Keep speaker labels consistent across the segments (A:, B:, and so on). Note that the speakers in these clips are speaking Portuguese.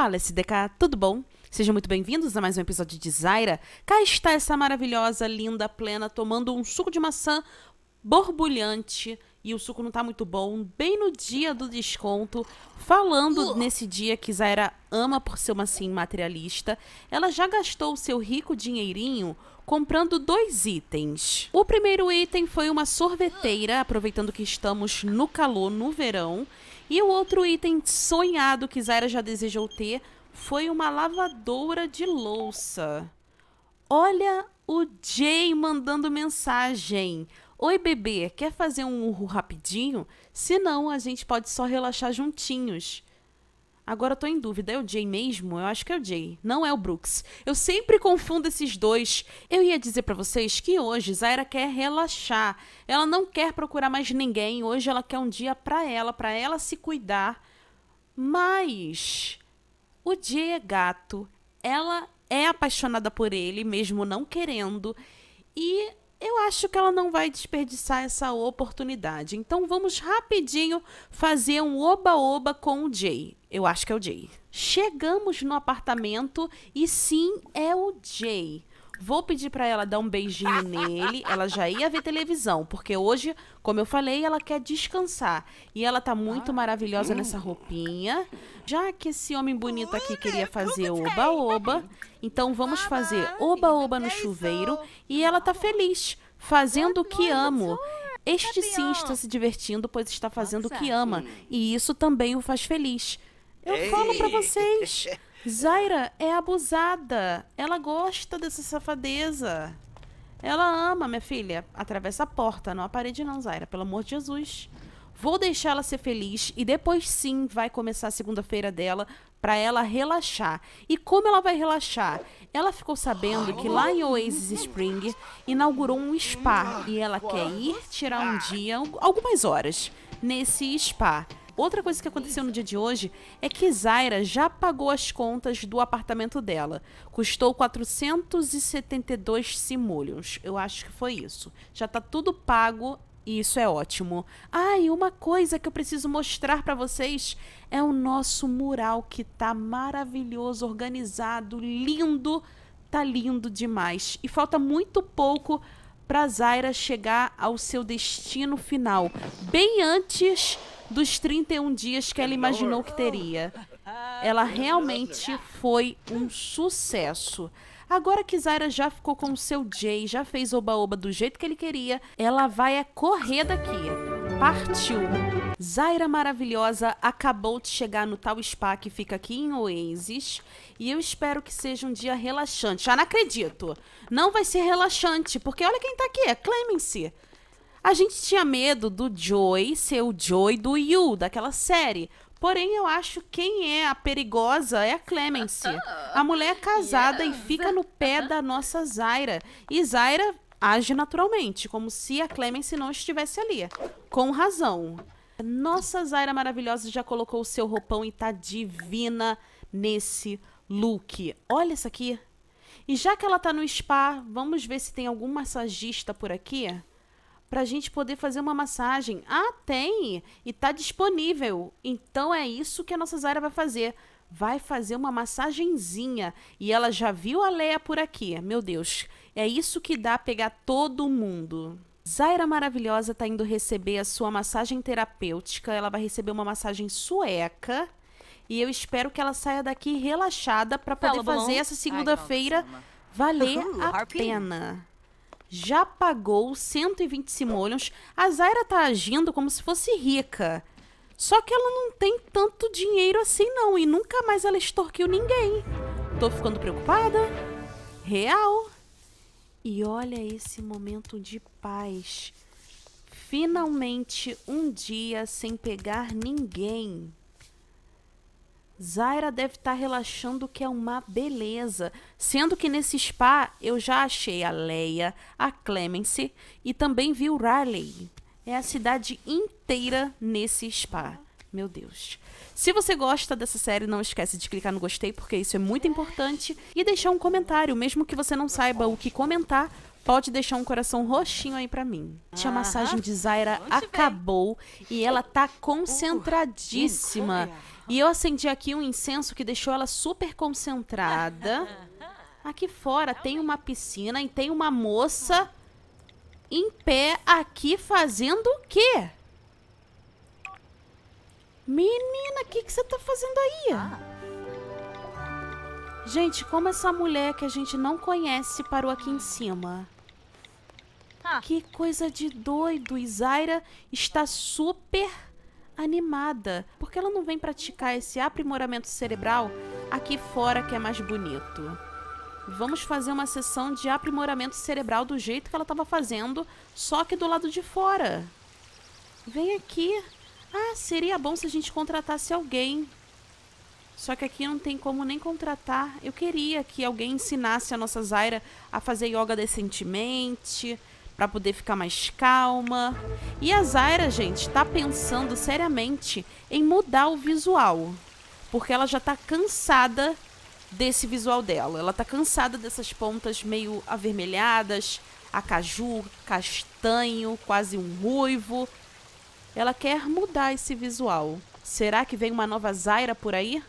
A: Fala, SDK, tudo bom? Sejam muito bem-vindos a mais um episódio de Zaira. Cá está essa maravilhosa, linda, plena, tomando um suco de maçã borbulhante e o suco não tá muito bom, bem no dia do desconto, falando uh. nesse dia que Zaira ama por ser uma assim materialista, ela já gastou o seu rico dinheirinho comprando dois itens. O primeiro item foi uma sorveteira, aproveitando que estamos no calor, no verão, e o outro item sonhado que Zaira já desejou ter foi uma lavadora de louça. Olha o Jay mandando mensagem. Oi, bebê, quer fazer um urro rapidinho? Se não, a gente pode só relaxar juntinhos. Agora eu tô em dúvida, é o Jay mesmo? Eu acho que é o Jay, não é o Brooks. Eu sempre confundo esses dois. Eu ia dizer para vocês que hoje Zaira quer relaxar. Ela não quer procurar mais ninguém. Hoje ela quer um dia para ela, para ela se cuidar. Mas o Jay é gato. Ela é apaixonada por ele, mesmo não querendo. E eu acho que ela não vai desperdiçar essa oportunidade. Então vamos rapidinho fazer um oba-oba com o Jay. Eu acho que é o Jay. Chegamos no apartamento e sim, é o Jay. Vou pedir para ela dar um beijinho nele. Ela já ia ver televisão, porque hoje, como eu falei, ela quer descansar. E ela tá muito ah, maravilhosa hum. nessa roupinha. Já que esse homem bonito aqui queria fazer oba-oba, então vamos fazer oba-oba no chuveiro. E ela tá feliz, fazendo o que amo. Este tá sim está se divertindo, pois está fazendo o que tá ama. E isso também o faz feliz. Eu falo para vocês. Zaira é abusada. Ela gosta dessa safadeza. Ela ama, minha filha. Atravessa a porta, não a parede não, Zaira. Pelo amor de Jesus. Vou deixar ela ser feliz e depois sim vai começar a segunda-feira dela para ela relaxar. E como ela vai relaxar? Ela ficou sabendo que lá em Oasis Spring inaugurou um spa e ela quer ir tirar um dia, algumas horas, nesse spa. Outra coisa que aconteceu no dia de hoje é que Zaira já pagou as contas do apartamento dela. Custou 472 simulhos. Eu acho que foi isso. Já está tudo pago e isso é ótimo. Ah, e uma coisa que eu preciso mostrar para vocês é o nosso mural que tá maravilhoso, organizado, lindo, tá lindo demais. E falta muito pouco para Zaira chegar ao seu destino final, bem antes dos 31 dias que ela imaginou que teria. Ela realmente foi um sucesso. Agora que Zaira já ficou com o seu Jay, já fez oba-oba do jeito que ele queria, ela vai é correr daqui. Partiu! Zaira maravilhosa acabou de chegar no tal spa que fica aqui em Oasis e eu espero que seja um dia relaxante. Já não acredito! Não vai ser relaxante, porque olha quem tá aqui, é Clemency. A gente tinha medo do Joy ser o Joy do Yu, daquela série. Porém, eu acho quem é a perigosa é a Clemency. A mulher é casada yes. e fica no pé da nossa Zaira. E Zaira age naturalmente, como se a Clemency não estivesse ali. Com razão. Nossa Zaira maravilhosa já colocou o seu roupão e tá divina nesse look. Olha isso aqui. E já que ela tá no spa, vamos ver se tem algum massagista por aqui para a gente poder fazer uma massagem. Ah, tem! E tá disponível. Então é isso que a nossa Zaira vai fazer. Vai fazer uma massagenzinha. E ela já viu a Leia por aqui. Meu Deus, é isso que dá pegar todo mundo. Zaira Maravilhosa está indo receber a sua massagem terapêutica. Ela vai receber uma massagem sueca. E eu espero que ela saia daqui relaxada para poder fazer essa segunda-feira valer a pena já pagou 120 simoleons. A Zaira tá agindo como se fosse rica. Só que ela não tem tanto dinheiro assim não, e nunca mais ela extorquiu ninguém. Tô ficando preocupada? Real. E olha esse momento de paz. Finalmente um dia sem pegar ninguém. Zaira deve estar tá relaxando que é uma beleza. Sendo que nesse spa eu já achei a Leia, a Clemency e também vi o Riley. É a cidade inteira nesse spa. Meu Deus. Se você gosta dessa série, não esquece de clicar no gostei, porque isso é muito importante. E deixar um comentário, mesmo que você não saiba o que comentar, pode deixar um coração roxinho aí para mim. Ah, a massagem de Zaira acabou e ela tá concentradíssima. E eu acendi aqui um incenso que deixou ela super concentrada. Aqui fora tem uma piscina e tem uma moça em pé aqui fazendo o quê? Menina, o que, que você tá fazendo aí? Ah. Gente, como essa mulher que a gente não conhece parou aqui em cima? Ah. Que coisa de doido. Isaira está super animada. porque ela não vem praticar esse aprimoramento cerebral aqui fora que é mais bonito? Vamos fazer uma sessão de aprimoramento cerebral do jeito que ela estava fazendo, só que do lado de fora. Vem aqui. Ah, seria bom se a gente contratasse alguém. Só que aqui não tem como nem contratar. Eu queria que alguém ensinasse a nossa Zaira a fazer yoga decentemente, para poder ficar mais calma. E a Zaira, gente, está pensando seriamente em mudar o visual, porque ela já está cansada desse visual dela. Ela está cansada dessas pontas meio avermelhadas, a caju, castanho, quase um ruivo. Ela quer mudar esse visual. Será que vem uma nova Zaira por aí?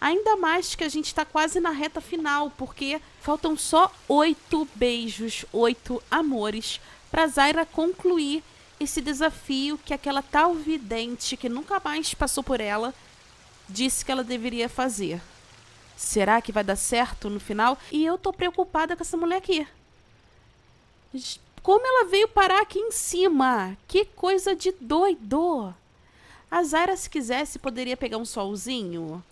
A: Ainda mais que a gente está quase na reta final, porque faltam só oito beijos, oito amores, para Zaira concluir esse desafio que aquela tal vidente que nunca mais passou por ela disse que ela deveria fazer. Será que vai dar certo no final? E eu tô preocupada com essa mulher aqui. Como ela veio parar aqui em cima? Que coisa de doido! A Zaira, se quisesse, poderia pegar um solzinho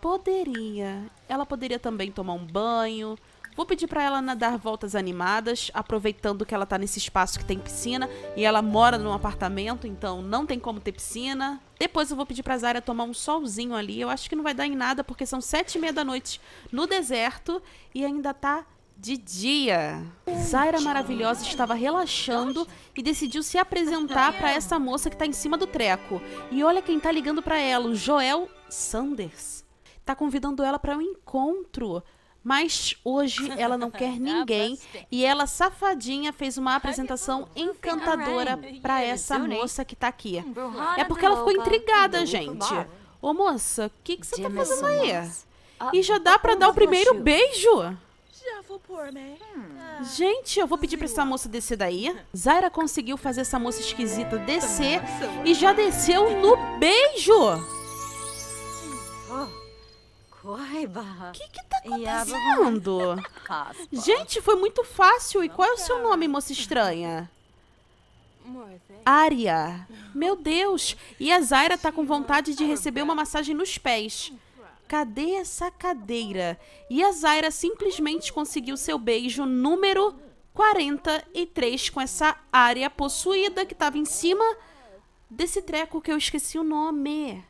A: Poderia. Ela poderia também tomar um banho. Vou pedir para ela nadar voltas animadas, aproveitando que ela tá nesse espaço que tem piscina e ela mora num apartamento, então não tem como ter piscina. Depois eu vou pedir pra Zara tomar um solzinho ali. Eu acho que não vai dar em nada, porque são sete e meia da noite no deserto e ainda tá de dia. Zaira maravilhosa estava relaxando e decidiu se apresentar para essa moça que tá em cima do treco. E olha quem tá ligando para ela, o Joel Sanders tá convidando ela para um encontro. Mas hoje ela não quer ninguém e ela safadinha fez uma apresentação encantadora para essa moça que tá aqui. Hum, é porque ela ficou intrigada, gente. Ô moça, o que que você tá fazendo aí? Ah, e já tá dá para dar o primeiro beijo? Né? Hum. Gente, eu vou pedir pra essa moça descer daí. Zaira conseguiu fazer essa moça esquisita descer e já desceu no beijo. O que que tá acontecendo? Gente, foi muito fácil. E qual é o seu nome, moça estranha? Aria. Meu Deus. E a Zaira tá com vontade de receber uma massagem nos pés. Cadê essa cadeira? E a Zaira simplesmente conseguiu seu beijo número 43 com essa área possuída que estava em cima desse treco que eu esqueci o nome.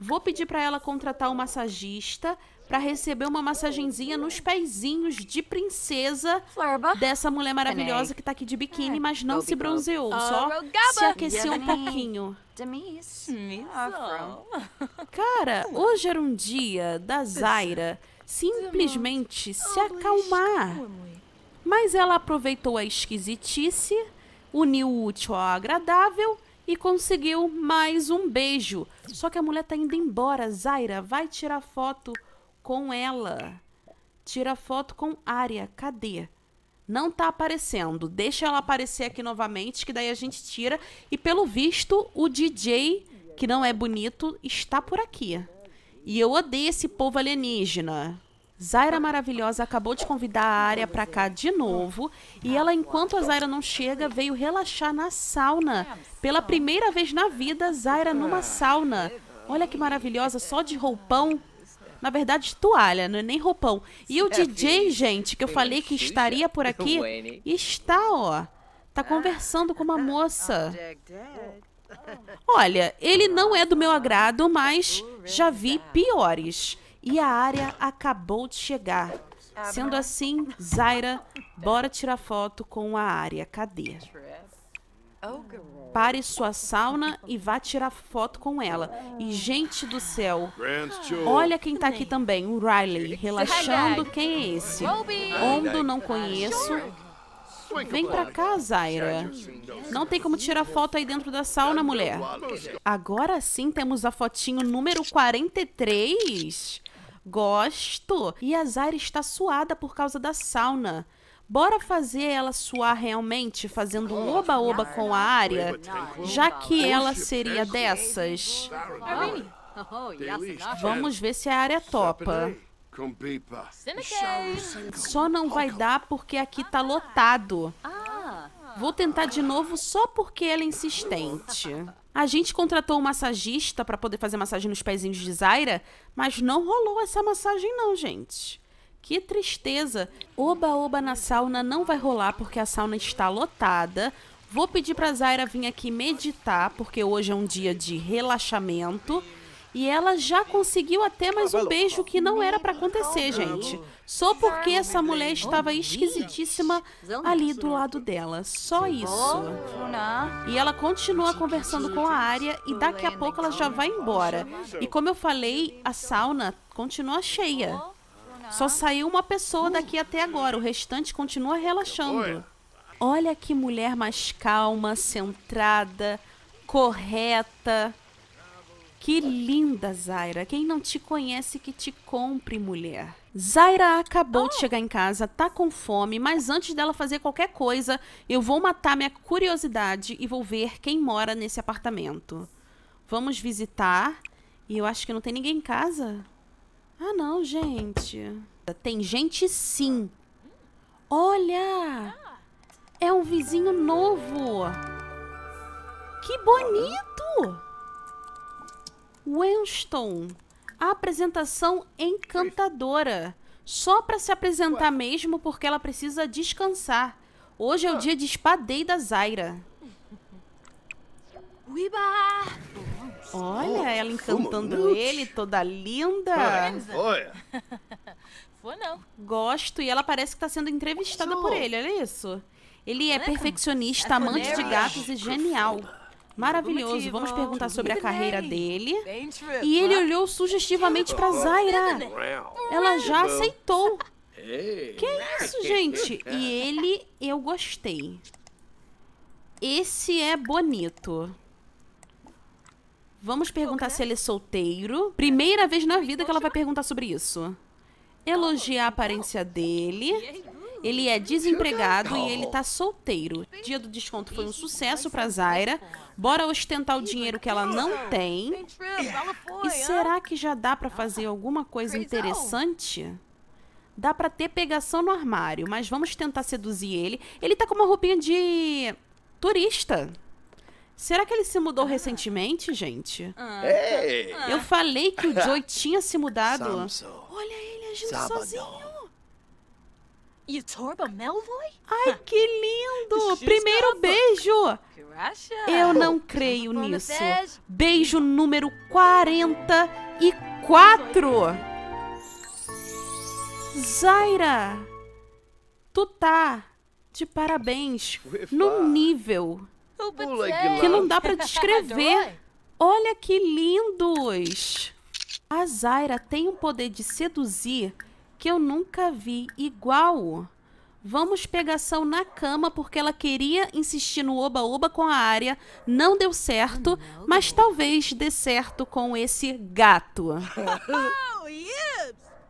A: Vou pedir para ela contratar um massagista para receber uma massagenzinha nos pezinhos de princesa dessa mulher maravilhosa que tá aqui de biquíni, é. mas não se bronzeou, oh, só se aqueceu um pouquinho. Cara, hoje era um dia da Zaira simplesmente se acalmar. Mas ela aproveitou a esquisitice, uniu o útil ao agradável e conseguiu mais um beijo. Só que a mulher tá indo embora. Zaira, vai tirar foto com ela. Tira foto com Área. Cadê? Não tá aparecendo. Deixa ela aparecer aqui novamente, que daí a gente tira. E pelo visto, o DJ, que não é bonito, está por aqui. E eu odeio esse povo alienígena. Zaira maravilhosa acabou de convidar a área para cá de novo e ela, enquanto a Zaira não chega, veio relaxar na sauna. Pela primeira vez na vida, Zaira numa sauna. Olha que maravilhosa, só de roupão. Na verdade, toalha, não é nem roupão. E o é, DJ, gente, que eu falei que estaria por aqui, está, ó. Tá conversando com uma moça. Olha, ele não é do meu agrado, mas já vi piores e a área acabou de chegar. Sendo assim, Zaira, bora tirar foto com a área. Cadê? Oh, Pare sua sauna e vá tirar foto com ela. E gente do céu, olha quem tá aqui também, o Riley, relaxando. Quem é esse? Ondo não conheço. Vem pra cá, Zaira. Não tem como tirar foto aí dentro da sauna, mulher. Agora sim temos a fotinho número 43. Gosto. E a Zaira está suada por causa da sauna. Bora fazer ela suar realmente, fazendo um oba-oba com a área, já que ela seria dessas. Oh, Vamos ver se a área topa. Só não vai dar porque aqui tá lotado. Ah. Vou tentar de novo só porque ela é insistente. A gente contratou um massagista para poder fazer massagem nos pezinhos de Zaira, mas não rolou essa massagem não, gente. Que tristeza. Oba-oba na sauna não vai rolar porque a sauna está lotada. Vou pedir para Zaira vir aqui meditar, porque hoje é um dia de relaxamento. E ela já conseguiu até mais um beijo que não era para acontecer, gente. Só porque essa mulher estava esquisitíssima ali do né? lado dela. Só isso. E ela continua conversando com a área e daqui a né? pouco ela já vai embora. E como eu falei, a sauna continua cheia. Só saiu uma pessoa daqui até agora, o restante continua relaxando. Olha que mulher mais calma, centrada, correta. Que linda, Zaira. Quem não te conhece, que te compre, mulher. Zaira acabou oh. de ah. chegar em casa, tá com fome, mas antes dela fazer qualquer coisa, eu vou matar minha curiosidade e vou ver quem mora nesse apartamento. Vamos visitar. E eu acho que não tem ninguém em casa. Ah, não, gente. Tem gente sim. Olha! É um vizinho novo. Que bonito! Winston, a apresentação encantadora. Só para se apresentar mesmo, porque ela precisa descansar. Hoje é o ah. dia de spa da Zaira. Olha, oh, ela encantando ele, toda linda. Foi? Foi não. Gosto, e ela parece que está sendo entrevistada por ele, olha isso. Ele é perfeccionista, é amante de gatos e genial maravilhoso. Vamos perguntar sobre a carreira dele. E ele olhou sugestivamente para Zaira. Ela já aceitou. Que é isso, gente? E ele, eu gostei. Esse é bonito. Vamos perguntar se ele é solteiro. Primeira vez na vida que ela vai perguntar sobre isso. Elogiar a aparência dele. Ele é desempregado e ele tá solteiro. O dia do desconto foi um sucesso pra Zaira. Bora ostentar o dinheiro que ela não tem. E será que já dá pra fazer alguma coisa interessante? Dá pra ter pegação no armário, mas vamos tentar seduzir ele. Ele tá com uma roupinha de turista. Será que ele se mudou ah. recentemente, gente? Ah. Eu falei que o Joey tinha se mudado. Olha ele agindo sozinho. Eutorba Melvoy? Ai, que lindo! Primeiro beijo! Eu não creio nisso. Beijo número 44! Zaira! Tu tá de parabéns num nível que não dá para descrever. Olha que lindos! A Zaira tem o poder de seduzir que eu nunca vi igual. Vamos pegação na cama porque ela queria insistir no oba-oba com a área, não deu certo, mas talvez dê certo com esse gato.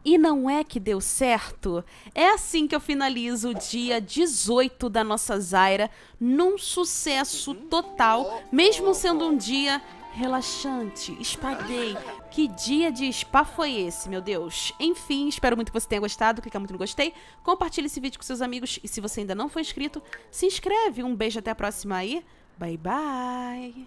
A: E não é que deu certo? É assim que eu finalizo o dia 18 da nossa Zaira, num sucesso total, mesmo sendo um dia relaxante, spa day. Que dia de spa foi esse, meu Deus? Enfim, espero muito que você tenha gostado, clica muito no gostei, compartilhe esse vídeo com seus amigos e se você ainda não for inscrito, se inscreve. Um beijo, até a próxima aí. Bye, bye!